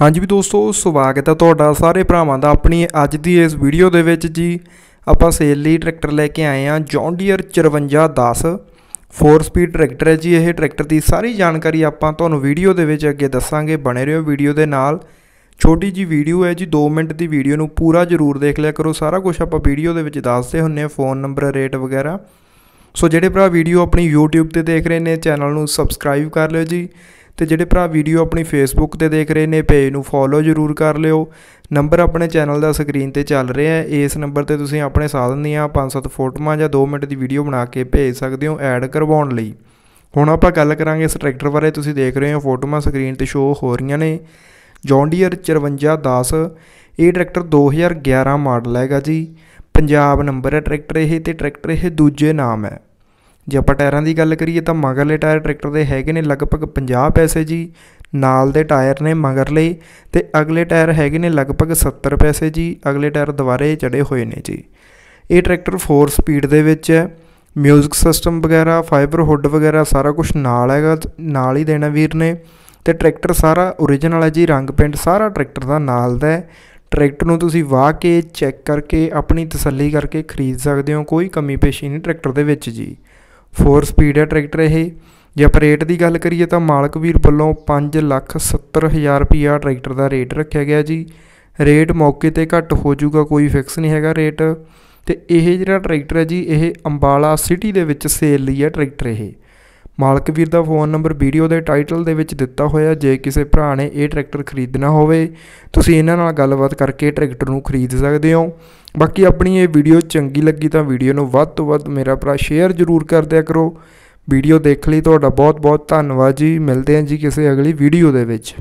ਹਾਂਜੀ ਵੀ ਦੋਸਤੋ ਸਵਾਗਤ ਹੈ ਤੁਹਾਡਾ ਸਾਰੇ ਭਰਾਵਾਂ ਦਾ ਆਪਣੀ ਅੱਜ ਦੀ ਇਸ ਵੀਡੀਓ ਦੇ ਵਿੱਚ ਜੀ ਆਪਾਂ ਸੇਲ ਲਈ ਟਰੈਕਟਰ ਲੈ ਕੇ ਆਏ ਆ ਜੌਨ ਡੀਅਰ 5410 4 ਸਪੀਡ ਟਰੈਕਟਰ ਹੈ ਜੀ ਇਹ ਟਰੈਕਟਰ ਦੀ ਸਾਰੀ ਜਾਣਕਾਰੀ ਆਪਾਂ ਤੁਹਾਨੂੰ ਵੀਡੀਓ ਦੇ ਵਿੱਚ ਅੱਗੇ ਦੱਸਾਂਗੇ ਬਣੇ ਰਹੋ ਵੀਡੀਓ ਦੇ ਨਾਲ ਛੋਟੀ ਜੀ ਵੀਡੀਓ ਹੈ ਜੀ 2 ਮਿੰਟ ਦੀ ਵੀਡੀਓ ਨੂੰ ਪੂਰਾ ਜ਼ਰੂਰ ਦੇਖ ਲਿਆ ਕਰੋ ਸਾਰਾ ਕੁਝ ਆਪਾਂ ਵੀਡੀਓ ਦੇ ਵਿੱਚ ਦੱਸਦੇ ਹੁੰਨੇ ਆ ਫੋਨ ਨੰਬਰ ਰੇਟ ਵਗੈਰਾ ਸੋ ਜਿਹੜੇ ਭਰਾ ਵੀਡੀਓ ਆਪਣੀ YouTube ਤੇ ਦੇਖ ਰਹੇ ਨੇ ਚੈਨਲ ਨੂੰ ਸਬਸਕ੍ਰਾਈਬ ਕਰ ਲਿਓ ਜੀ ਤੇ ਜਿਹੜੇ ਭਰਾ ਵੀਡੀਓ ਆਪਣੀ Facebook ਤੇ ਦੇਖ ਰਹੇ ਨੇ ਪੇਜ ਨੂੰ ਫੋਲੋ ਜ਼ਰੂਰ ਕਰ ਲਿਓ ਨੰਬਰ ਆਪਣੇ ਚੈਨਲ ਦਾ ਸਕਰੀਨ ਤੇ ਚੱਲ ਰਿਹਾ ਹੈ ਇਸ ਨੰਬਰ ਤੇ ਤੁਸੀਂ ਆਪਣੇ ਸਾਧਨ ਦੀਆਂ 5-7 ਫੋਟੋਆਂ ਜਾਂ 2 ਮਿੰਟ ਦੀ ਵੀਡੀਓ ਬਣਾ ਕੇ ਭੇਜ ਸਕਦੇ ਹੋ ਐਡ ਕਰਵਾਉਣ ਲਈ ਹੁਣ ਆਪਾਂ ਗੱਲ ਕਰਾਂਗੇ ਇਸ ਟਰੈਕਟਰ ਬਾਰੇ ਤੁਸੀਂ ਦੇਖ ਰਹੇ ਹੋ ਫੋਟੋਆਂ ਸਕਰੀਨ ਤੇ ਸ਼ੋ ਹੋ ਰਹੀਆਂ ਨੇ ਜੌਂਡੀਅਰ 5410 ਇਹ ਟਰੈਕਟਰ 2011 ਮਾਡਲ ਹੈਗਾ ਜੀ ਪੰਜਾਬ ਨੰਬਰ ਹੈ ਟਰੈਕਟਰ ਇਹ ਤੇ ਟਰੈਕਟਰ ਇਹ ਦੂਜੇ ਨਾਮ ਹੈ ਜੇ ਆਪਾਂ ਟਾਇਰਾਂ ਦੀ ਗੱਲ ਕਰੀਏ ਤਾਂ ਮਗਰਲੇ ਟਾਇਰ ਟਰੈਕਟਰ ਦੇ ਹੈਗੇ ਨੇ ਲਗਭਗ 50 ਪੈਸੇ ਜੀ ਨਾਲ ਦੇ ਟਾਇਰ ਨੇ ਮਗਰਲੇ ਤੇ ਅਗਲੇ ਟਾਇਰ ਹੈਗੇ ਨੇ ਲਗਭਗ 70 ਪੈਸੇ ਜੀ ਅਗਲੇ ਟਾਇਰ ਦੁਬਾਰੇ ਚੜੇ ਹੋਏ ਨੇ ਜੀ ਇਹ ਟਰੈਕਟਰ 4 ਸਪੀਡ ਦੇ ਵਿੱਚ ਹੈ ਮਿਊਜ਼ਿਕ ਸਿਸਟਮ ਵਗੈਰਾ ਫਾਈਬਰ ਹੁੱਡ ਵਗੈਰਾ ਸਾਰਾ ਕੁਝ ਨਾਲ ਹੈਗਾ ਨਾਲ ਹੀ ਦੇਣਾ ਵੀਰ ਨੇ ਤੇ ਟਰੈਕਟਰ ਸਾਰਾ origignal ਹੈ ਜੀ ਰੰਗ ਪੇਂਟ ਸਾਰਾ ਟਰੈਕਟਰ ਦਾ ਨਾਲ ਦਾ ਹੈ ਟਰੈਕਟਰ ਨੂੰ ਤੁਸੀਂ ਵਾਹ ਕੇ ਚੈੱਕ ਕਰਕੇ ਆਪਣੀ ਤਸੱਲੀ ਕਰਕੇ ਖਰੀਦ ਸਕਦੇ ਹੋ ਕੋਈ ਕਮੀ ਪੇਸ਼ੀ ਨਹੀਂ ਟਰੈਕਟਰ ਦੇ ਵਿੱਚ ਜੀ 4 ਸਪੀਡ ਹੈ ਟਰੈਕਟਰ ਇਹ ਜੇ ਆਪਾਂ ਰੇਟ ਦੀ ਗੱਲ ਕਰੀਏ ਤਾਂ ਮਾਲਕ ਵੀਰ ਵੱਲੋਂ 5 ਲੱਖ 70 ਹਜ਼ਾਰ ਰੁਪਿਆ ਟਰੈਕਟਰ ਦਾ ਰੇਟ ਰੱਖਿਆ ਗਿਆ ਜੀ ਰੇਟ ਮੌਕੇ ਤੇ ਘੱਟ ਹੋ ਜਾਊਗਾ ਕੋਈ ਫਿਕਸ ਨਹੀਂ ਹੈਗਾ ਰੇਟ ਤੇ ਇਹ ਜਿਹੜਾ ਟਰੈਕਟਰ ਹੈ ਜੀ ਇਹ ਅੰਬਾਲਾ ਸਿਟੀ ਦੇ ਵਿੱਚ ਸੇਲ ਲਈ ਹੈ ਟਰੈਕਟਰ ਇਹ ਮਾਲਕ ਵੀਰ ਦਾ ਫੋਨ ਨੰਬਰ ਵੀਡੀਓ ਦੇ ਟਾਈਟਲ ਦੇ ਵਿੱਚ ਦਿੱਤਾ ਹੋਇਆ ਜੇ ਕਿਸੇ ਭਰਾ ਨੇ ਇਹ ਟਰੈਕਟਰ ਖਰੀਦਣਾ ਹੋਵੇ ਤੁਸੀਂ ਇਹਨਾਂ ਨਾਲ ਗੱਲਬਾਤ ਕਰਕੇ ਟਰੈਕਟਰ ਨੂੰ ਖਰੀਦ ਸਕਦੇ ਹੋ ਬਾਕੀ ਆਪਣੀ ਇਹ ਵੀਡੀਓ ਚੰਗੀ ਲੱਗੀ ਤਾਂ ਵੀਡੀਓ ਨੂੰ ਵੱਧ ਤੋਂ ਵੱਧ ਮੇਰਾ ਭਰਾ ਸ਼ੇਅਰ ਜ਼ਰੂਰ ਕਰ ਦਿਆ ਕਰੋ ਵੀਡੀਓ ਦੇਖ ਲਈ ਤੁਹਾਡਾ ਬਹੁਤ ਬਹੁਤ ਧੰਨਵਾਦ ਜੀ ਮਿਲਦੇ ਹਾਂ ਜੀ ਕਿਸੇ ਅਗਲੀ ਵੀਡੀਓ ਦੇ ਵਿੱਚ